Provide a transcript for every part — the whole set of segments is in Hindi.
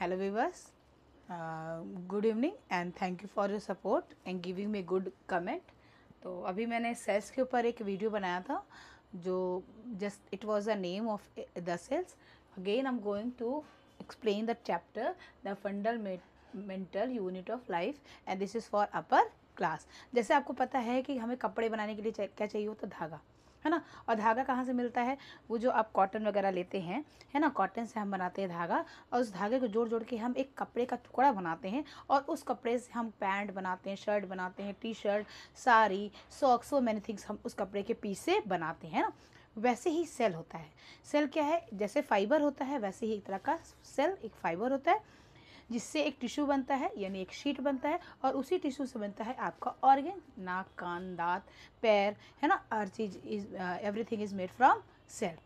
hello viewers uh, good evening and thank you for your support and giving me good comment तो अभी मैंने सेल्स के ऊपर एक वीडियो बनाया था जो just it was a name of the cells again I am going to explain the chapter the fundamental unit of life and this is for upper class जैसे आपको पता है कि हमें कपड़े बनाने के लिए क्या चाहिए होता धागा है ना और धागा कहाँ से मिलता है वो जो आप कॉटन वगैरह लेते हैं है ना कॉटन से हम बनाते हैं धागा और उस धागे को जोड़ जोड़ के हम एक कपड़े का टुकड़ा बनाते हैं और उस कपड़े से हम पैंट बनाते हैं शर्ट बनाते हैं टी शर्ट साड़ी सॉक्स वो मैनी थिंग्स हम उस कपड़े के पीस से बनाते हैं ना वैसे ही सेल होता है सेल क्या है जैसे फाइबर होता है वैसे ही एक तरह का सेल एक फाइबर होता है जिससे एक टिश्यू बनता है यानी एक शीट बनता है और उसी टिश्यू से बनता है आपका ऑर्गेन नाक कान दांत पैर है ना हर चीज is everything is made from cell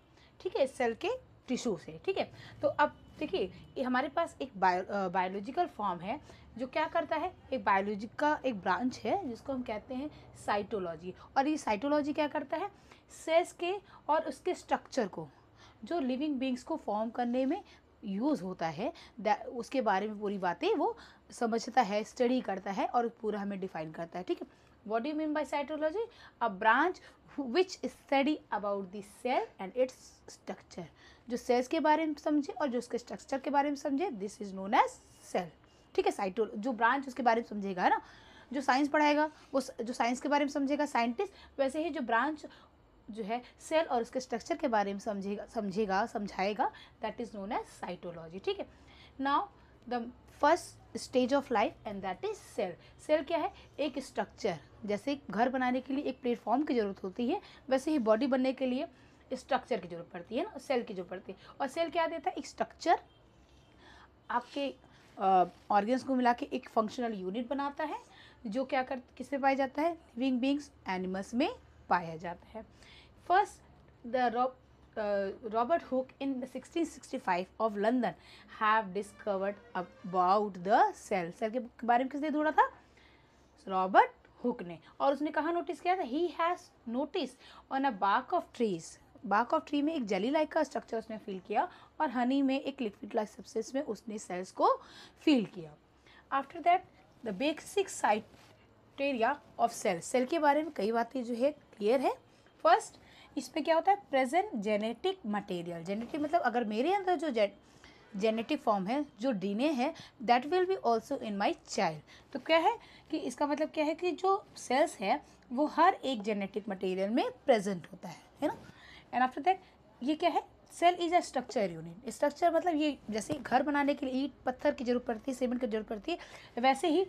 ठीक है सेल के टिश्यू से ठीक है तो अब देखिए हमारे पास एक बायो बायोलॉजिकल फॉर्म है जो क्या करता है एक बायोलॉजी का एक ब्रांच है जिसको हम कहते हैं साइटोलॉजी और ये साइटोलॉजी क्या करता है सेल्स के और उसके स्ट्रक्चर को जो लिविंग बींग्स को फॉर्म करने में यूज़ होता है उसके बारे में पूरी बातें वो समझता है स्टडी करता है और पूरा हमें डिफाइन करता है ठीक है what do mean by cytology a branch which study about this cell and its structure जो सेल्स के बारे में समझे और जो उसके स्ट्रक्चर के बारे में समझे this is known as cell ठीक है साइटो जो ब्रांच उसके बारे में समझेगा है ना जो साइंस पढ़ाएगा वो जो साइंस के बारे में समझेगा साइंटिस्ट वैसे ही जो ब्रांच जो है सेल और उसके स्ट्रक्चर के बारे में समझेगा समझेगा समझाएगा that is known as cytology ठीक है now the first stage of life and that is cell cell क्या है एक स्ट्रक्चर जैसे घर बनाने के लिए एक प्लेटफॉर्म की ज़रूरत होती है वैसे ही बॉडी बनने के लिए स्ट्रक्चर की जरूरत पड़ती है ना सेल की जरूरत पड़ती है और सेल क्या देता है एक स्ट्रक्चर आपके ऑर्गेन्स को मिला के एक फंक्शनल यूनिट बनाता है जो क्या कर किससे पाया जाता है लिविंग बींग्स एनिमल्स में पाया जाता है First, the Rob, uh, Robert Hooke in 1665 of London have discovered about the cell. Cell के बारे में किसने ढूंढा था रॉबर्ट हुक ने और उसने कहा नोटिस किया था he has notice on a bark of trees bark of tree में एक जली लाइक का स्ट्रक्चर उसने फील किया और हनी में एक लिक्विड लाइक सब्सटेंस में उसने सेल्स को फील किया after that the basic criteria of cell cell के बारे में कई बातें जो है क्लियर है फर्स्ट इस पर क्या होता है प्रेजेंट जेनेटिक मटेरियल जेनेटिक मतलब अगर मेरे अंदर जो जे, जेनेटिक फॉर्म है जो डीने है that will be also in my child तो क्या है कि इसका मतलब क्या है कि जो सेल्स है वो हर एक जेनेटिक मटेरियल में प्रेजेंट होता है है ना एंड आफ्टर दैट ये क्या है cell is a structure unit structure मतलब ये जैसे घर बनाने के लिए ईट पत्थर की जरूरत पड़ती है सीमेंट की जरूरत पड़ती है वैसे ही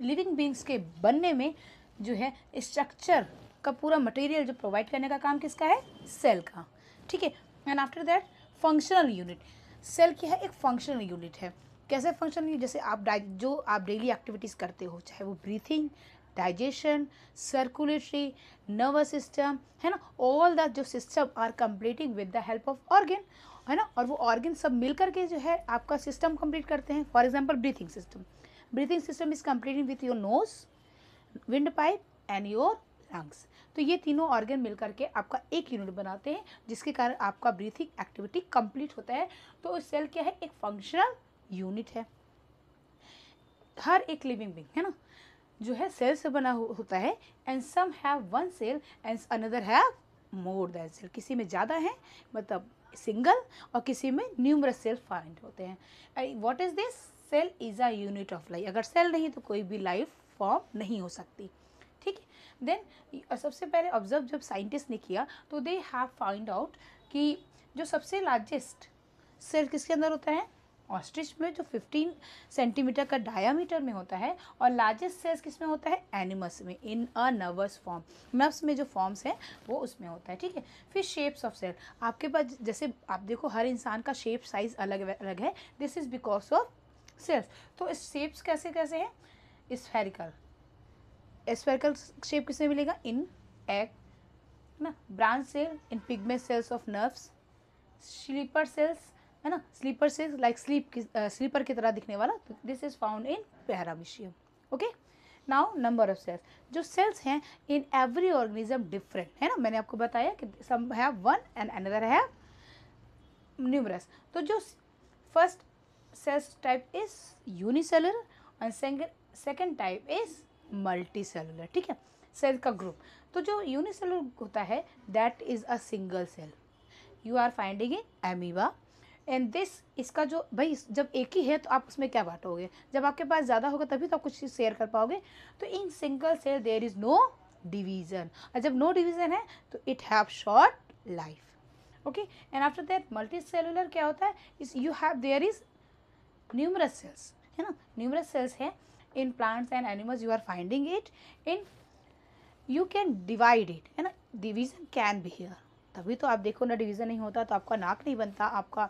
लिविंग बींग्स के बनने में जो है स्ट्रक्चर का पूरा मटेरियल जो प्रोवाइड करने का काम किसका है सेल का ठीक है and after that functional unit cell क्या है एक फंक्शनल यूनिट है कैसे फंक्शनल जैसे आप जो आप डेली एक्टिविटीज़ करते हो चाहे वो breathing digestion circulatory nervous system है ना ऑल दैट जो system are completing with the help of organ है ना और वो ऑर्गेन सब मिल करके जो है आपका सिस्टम कंप्लीट करते हैं for example breathing system breathing system is completing with your nose wind pipe and your lungs तो ये तीनों ऑर्गन मिलकर के आपका एक यूनिट बनाते हैं जिसके कारण आपका ब्रीथिंग एक्टिविटी कंप्लीट होता है तो उस सेल क्या है एक फंक्शनल यूनिट है हर एक लिविंग बिंग है ना जो है सेल से बना होता है and some have one cell and another have more than cell किसी में ज़्यादा है मतलब सिंगल और किसी में न्यूमरस सेल फाइंड होते हैं what is this cell is a unit of life अगर सेल नहीं तो कोई भी लाइफ फॉर्म नहीं हो सकती ठीक है देन सबसे पहले ऑब्जर्व जब साइंटिस्ट ने किया तो दे हैव फाइंड आउट कि जो सबसे लार्जेस्ट सेल किसके अंदर होता है ऑस्ट्रिच में जो 15 सेंटीमीटर का डायामीटर में होता है और लार्जेस्ट सेल्स किस में होता है एनिमस में in a nervous form nerves में जो फॉर्म्स हैं वो उसमें होता है ठीक है फिर शेप्स ऑफ सेल आपके पास जैसे आप देखो हर इंसान का शेप साइज अलग अलग है this is because of cells तो इस शेप्स कैसे कैसे हैं स्फेरिकल स्पेरिकल शेप किसमें मिलेगा इन एग है ना branch cell in pigment cells of nerves slipper cells है ना slipper cells like sleep slipper की तरह दिखने वाला this is found in paramecium okay now number of cells जो सेल्स हैं इन एवरी ऑर्गेनिज्म डिफरेंट है ना मैंने आपको बताया कि some have one and another have numerous तो जो first cells type is unicellular and second type is multi cellular ठीक है सेल का ग्रुप तो जो यूनिसेलुलर होता है that is a single cell you are finding in amoeba and this इसका जो भाई जब एक ही है तो आप उसमें क्या बांटोगे जब आपके पास ज़्यादा होगा तभी तो आप कुछ चीज़ शेयर कर पाओगे तो in single cell there is no division और जब नो डिवीज़न है तो it have short life okay and after that multi cellular क्या होता है इस you have there is numerous cells है ना न्यूमरस सेल्स है in plants and animals you are finding it in you can divide it है ना division कैन be here तभी तो आप देखो ना डिवीज़न नहीं होता तो आपका नाक नहीं बनता आपका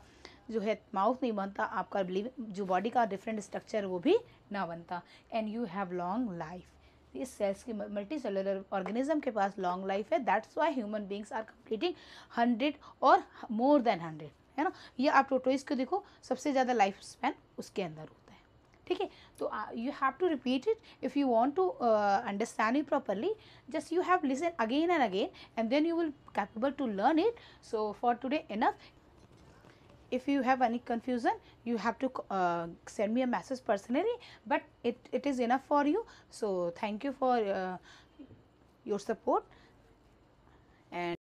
जो है माउथ नहीं बनता आपका जो बॉडी का डिफरेंट स्ट्रक्चर वो भी ना बनता and you have long life इस सेल्स की मल्टी सेलुलर ऑर्गेनिज्म के पास लॉन्ग लाइफ है that's why human beings are completing hundred और मोर देन हंड्रेड है ना ये आप टोटोइस को देखो सबसे ज़्यादा लाइफ स्पैन उसके अंदर होता ठीक है तो you have to repeat it if you want to understand it properly just you have listen again and again and then you will capable to learn it so for today enough if you have any confusion you have to uh, send me a message personally but it, it is enough for you so thank you for uh, your support and